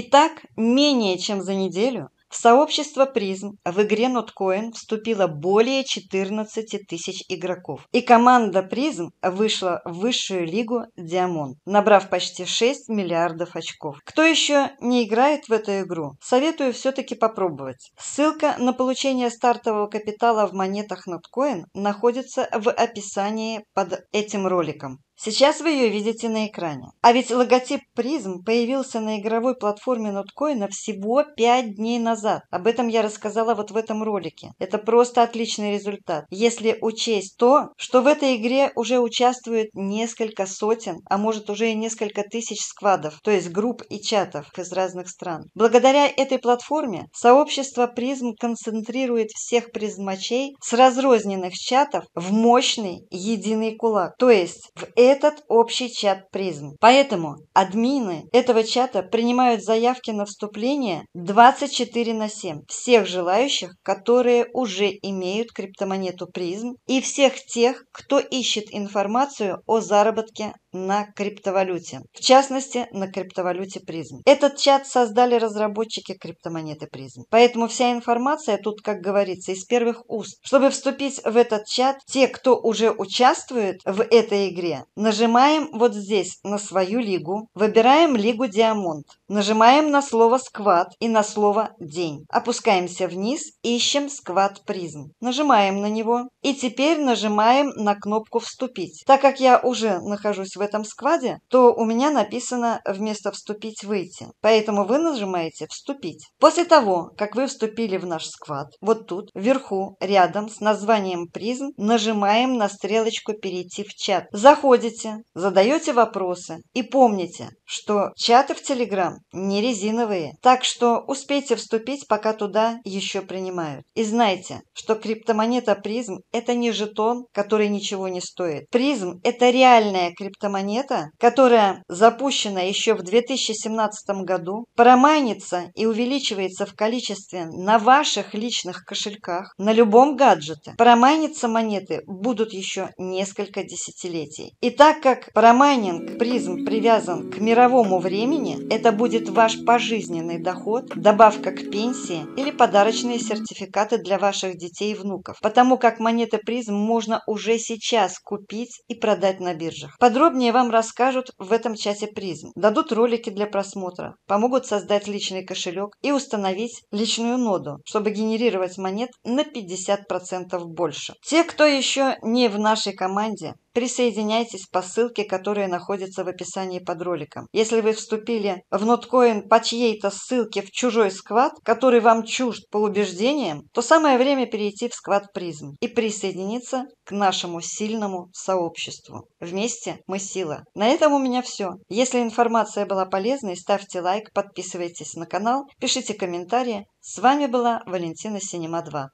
Итак, менее чем за неделю в сообщество призм в игре Ноткоин вступило более 14 тысяч игроков, и команда призм вышла в высшую лигу Диамон, набрав почти 6 миллиардов очков. Кто еще не играет в эту игру, советую все-таки попробовать. Ссылка на получение стартового капитала в монетах Ноткоин находится в описании под этим роликом. Сейчас вы ее видите на экране. А ведь логотип призм появился на игровой платформе Ноткоина всего 5 дней назад. Об этом я рассказала вот в этом ролике. Это просто отличный результат, если учесть то, что в этой игре уже участвует несколько сотен, а может уже и несколько тысяч сквадов, то есть групп и чатов из разных стран. Благодаря этой платформе сообщество призм концентрирует всех призмачей с разрозненных чатов в мощный единый кулак. То есть в этот общий чат призм. Поэтому админы этого чата принимают заявки на вступление 24 на 7 всех желающих, которые уже имеют криптомонету призм и всех тех, кто ищет информацию о заработке на криптовалюте, в частности на криптовалюте призм. Этот чат создали разработчики криптомонеты призм. Поэтому вся информация тут, как говорится, из первых уст. Чтобы вступить в этот чат, те, кто уже участвует в этой игре, нажимаем вот здесь на свою лигу, выбираем лигу Диамонт, нажимаем на слово «Сквад» и на слово «День». Опускаемся вниз, ищем «Сквад призм». Нажимаем на него и теперь нажимаем на кнопку «Вступить». Так как я уже нахожусь в этом скваде, то у меня написано вместо «вступить» «выйти». Поэтому вы нажимаете «вступить». После того, как вы вступили в наш сквад, вот тут, вверху, рядом с названием «призм» нажимаем на стрелочку «перейти в чат». Заходите, задаете вопросы и помните, что чаты в Telegram не резиновые, так что успейте вступить, пока туда еще принимают. И знайте, что криптомонета «призм» – это не жетон, который ничего не стоит. «Призм» – это реальная криптомонета, эта монета, которая запущена еще в 2017 году, промайнится и увеличивается в количестве на ваших личных кошельках, на любом гаджете. Промайниться монеты будут еще несколько десятилетий. И так как промайнинг призм привязан к мировому времени, это будет ваш пожизненный доход, добавка к пенсии или подарочные сертификаты для ваших детей и внуков, потому как монеты призм можно уже сейчас купить и продать на биржах. Подробнее Подробнее вам расскажут в этом часе призм, дадут ролики для просмотра, помогут создать личный кошелек и установить личную ноду, чтобы генерировать монет на 50% больше. Те, кто еще не в нашей команде, присоединяйтесь по ссылке, которая находится в описании под роликом. Если вы вступили в ноткоин по чьей-то ссылке в чужой сквад, который вам чужд по убеждениям, то самое время перейти в сквад призм и присоединиться к нашему сильному сообществу. Вместе мы сила. На этом у меня все. Если информация была полезной, ставьте лайк, подписывайтесь на канал, пишите комментарии. С вами была Валентина Синема 2.